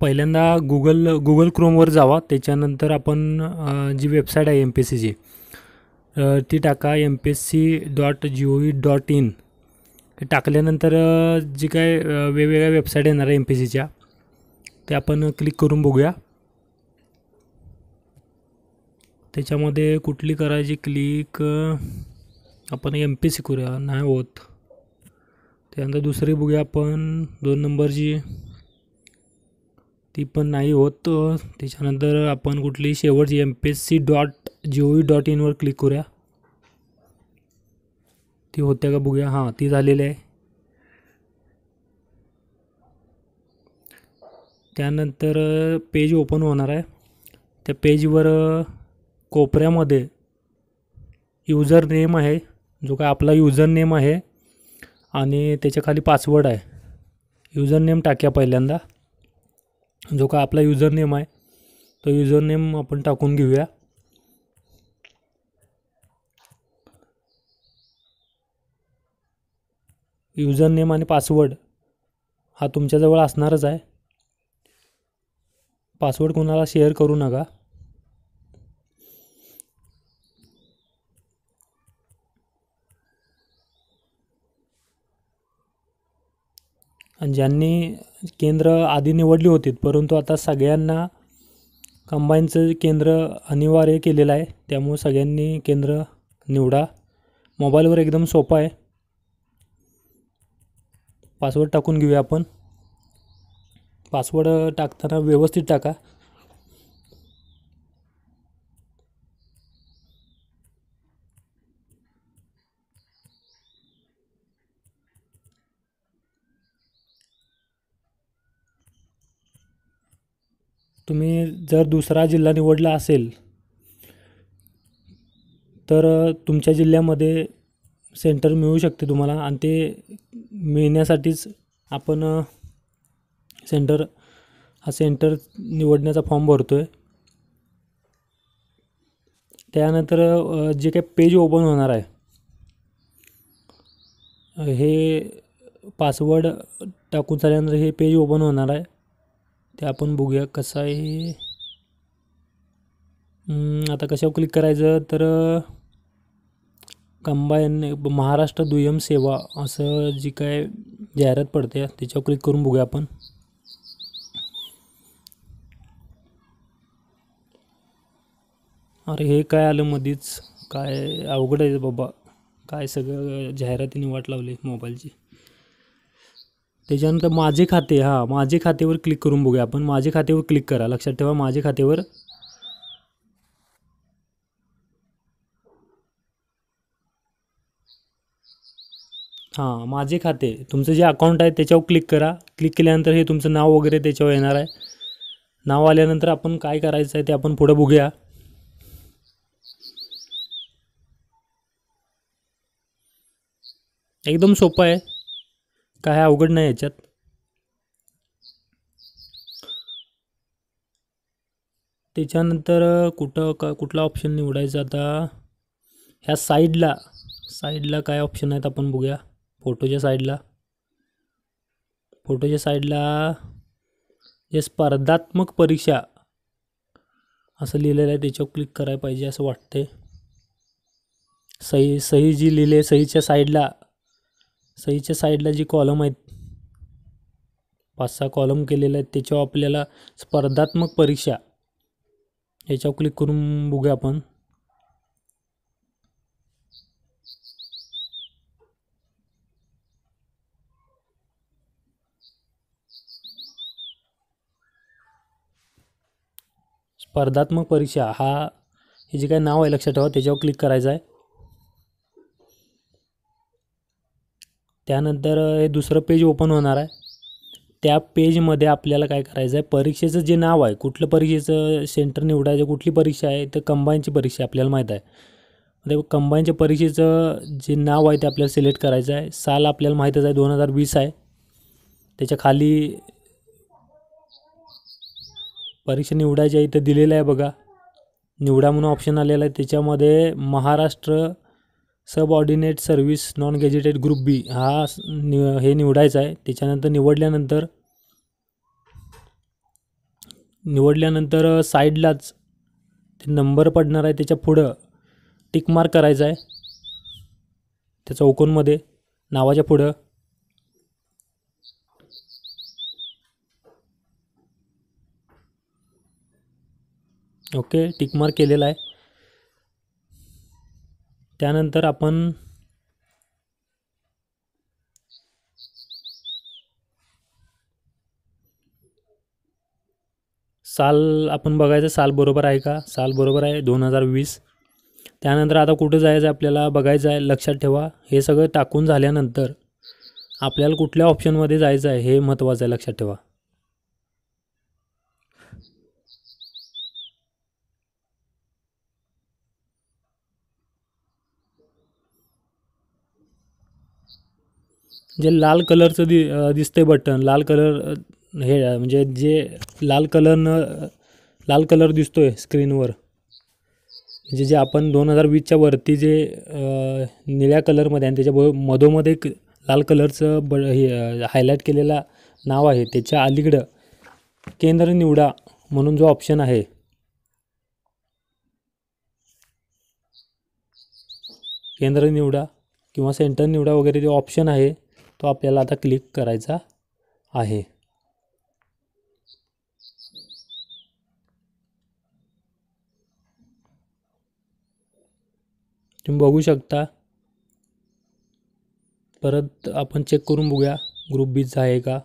पहिल्यांदा Google Google क्रोमवर जावा त्याच्यानंतर आपण जी वेबसाईट आहे एम पी एस सीची ती टाका M P S C dot G O V dot in टाकल्यानंतर जी काय वेगवेगळ्या वेबसाईट येणार आहे एम पी सीच्या ते आपण क्लिक करून बघूया त्याच्यामध्ये कुठली करायची क्लिक आपण एम पी सी करूया नाही होत त्यानंतर दुसरी बघूया आपण दोन नंबरची ती पण नाही होत त्याच्यानंतर आपण कुठली शेवटची M P S C dot G O V dot इनवर क्लिक करूया ती होत्या का बघूया हां ती झालेली आहे त्यानंतर पेज ओपन होणार आहे त्या पेजवर कोपऱ्यामध्ये यूजर नेम आहे जो काय आपला यूजर नेम आहे आणि त्याच्या खाली पासवर्ड आहे यूजर नेम टाक्या पहिल्यांदा जो का आपला युजर नेम आहे तो युजर नेम आपण टाकून घेऊया युजर नेम आणि पासवर्ड हा तुमच्याजवळ असणारच आहे पासवर्ड कोणाला शेअर करू नका आणि ज्यांनी केंद्र आधी निवडली होती परंतु आता सगळ्यांना कंबाईनचं केंद्र अनिवार्य केलेलं आहे त्यामुळे सगळ्यांनी केंद्र निवडा मोबाईलवर एकदम सोपा आहे पासवर्ड टाकून घेऊया आपण पासवर्ड टाकताना व्यवस्थित टाका तुम्ही जर दुसरा जिल्हा निवडला असेल तर तुमच्या जिल्ह्यामध्ये सेंटर मिळू शकते तुम्हाला आणि ते मिळण्यासाठीच आपण सेंटर हा सेंटर निवडण्याचा फॉर्म भरतो आहे त्यानंतर जे काही पेज ओपन होणार आहे हे पासवर्ड टाकून झाल्यानंतर हे पेज ओपन होणार आहे ते आपण बघूया कसं आहे आता कशावर क्लिक करायचं तर कंबाईन महाराष्ट्र दुय्यम सेवा असं जी काय जाहिरात पडते त्याच्यावर क्लिक करून बघूया आपण अरे हे काय आलं मधीच काय अवघड आहे बाबा काय सगळं जाहिरातीने वाट लावली मोबाईलची त्याच्यानंतर माझे खाते हां माझे खातेवर क्लिक करून बघूया आपण माझे खातेवर क्लिक करा लक्षात ठेवा माझे खातेवर हां माझे खाते तुमचं जे अकाउंट आहे त्याच्यावर क्लिक करा क्लिक केल्यानंतर हे तुमचं नाव वगैरे त्याच्यावर येणार आहे नाव आल्यानंतर आपण काय करायचं आहे ते आपण पुढं बघूया एकदम सोपं आहे काय अवघड नाही याच्यात त्याच्यानंतर कुठं क कुठला ऑप्शन निवडायचा आता ह्या साईडला साईडला काय ऑप्शन आहेत आपण बघूया फोटोच्या साईडला फोटोच्या साईडला जे स्पर्धात्मक परीक्षा असं लिहिलेलं आहे त्याच्यावर क्लिक करायला पाहिजे असं वाटते सही सही जी लिहिले सहीच्या साईडला सहीच्या साईडला जी कॉलम आहेत पाच सहा कॉलम केलेले आहेत त्याच्यावर आपल्याला स्पर्धात्मक परीक्षा याच्यावर क्लिक करून बघूया आपण स्पर्धात्मक परीक्षा हा हे जे काय नाव आहे लक्षात ठेवा त्याच्यावर क्लिक करायचं आहे त्यानंतर हे दुसरं पेज ओपन होणार आहे त्या पेजमध्ये आपल्याला काय करायचं आहे परीक्षेचं जे नाव आहे कुठलं परीक्षेचं सेंटर निवडायचं कुठली परीक्षा आहे तर कंबाईनची परीक्षा आपल्याला माहीत आहे ते म्हणजे कंबाईनच्या परीक्षेचं जे नाव आहे ते आपल्याला सिलेक्ट करायचं आहे साल आपल्याला माहीतच आहे दोन हजार वीस आहे त्याच्या खाली परीक्षा निवडायची आहे इथं दिलेलं आहे बघा निवडा म्हणून ऑप्शन आलेला आहे त्याच्यामध्ये Maharashtra subordinate service non gazetted group B हा नि हे निवडायचा आहे त्याच्यानंतर निवडल्यानंतर निवडल्यानंतर साईडलाच ते नंबर पडणार आहे त्याच्या पुढं टिकमार्क करायचा आहे त्या चौकोनमध्ये नावाच्या पुढं ओके टिकमार्क केलेला आहे त्यानंतर आपण साल आपण बघायचं साल बरोबर आहे का साल बरोबर आहे दोन हजार वीस त्यानंतर आता कुठं जायचं आपल्याला बघायचं आहे लक्षात ठेवा हे सगळं टाकून झाल्यानंतर आपल्याला कुठल्या ऑप्शनमध्ये जायचं आहे हे महत्त्वाचं आहे लक्षात ठेवा जे लाल कलरचं दि दिसतं बटन लाल कलर हे म्हणजे जे लाल कलरनं लाल कलर दिसतो आहे स्क्रीनवर म्हणजे जे आपण दोन हजार वीसच्या वरती जे निळ्या कलरमध्ये आणि त्याच्या मधोमध्ये एक लाल कलरचं ब हे हायलाईट केलेला नाव आहे त्याच्या अलीकडं केंद्र निवडा म्हणून जो ऑप्शन आहे केंद्र निवडा किंवा सेंटर निवडा वगैरे जे ऑप्शन आहे तो आपल्याला आता क्लिक करायचा आहे तुम्ही बघू शकता परत आपण चेक करून बघूया ग्रुप बीचा आहे का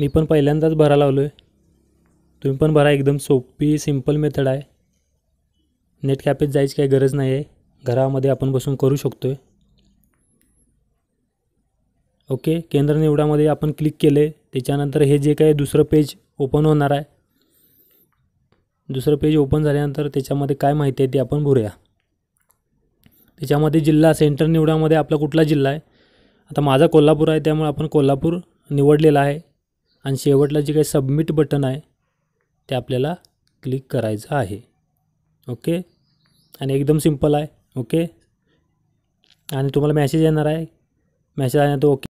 मी पण पहिल्यांदाच भरा लावलो आहे तुम्ही पण भरा एकदम सोपी सिंपल मेथड आहे नेट कॅपेत जायची काही गरज नाही आहे घरामध्ये आपण बसून करू शकतो आहे ओके केंद्र निवडामध्ये आपण क्लिक केले त्याच्यानंतर हे जे काही दुसरं पेज ओपन होणार आहे दुसरं पेज ओपन झाल्यानंतर त्याच्यामध्ये काय माहिती आहे ते आपण भरूया त्याच्यामध्ये जिल्हा सेंटर निवडामध्ये आपला कुठला जिल्हा आहे आता माझा कोल्हापूर आहे त्यामुळे आपण कोल्हापूर निवडलेला आहे आणि शेवटला जे काही सबमिट बटन आहे ते आपल्याला क्लिक करायचं आहे ओके आणि एकदम सिंपल आहे ओके आणि तुम्हाला मॅसेज येणार आहे मॅसेज आल्यानंतर ओके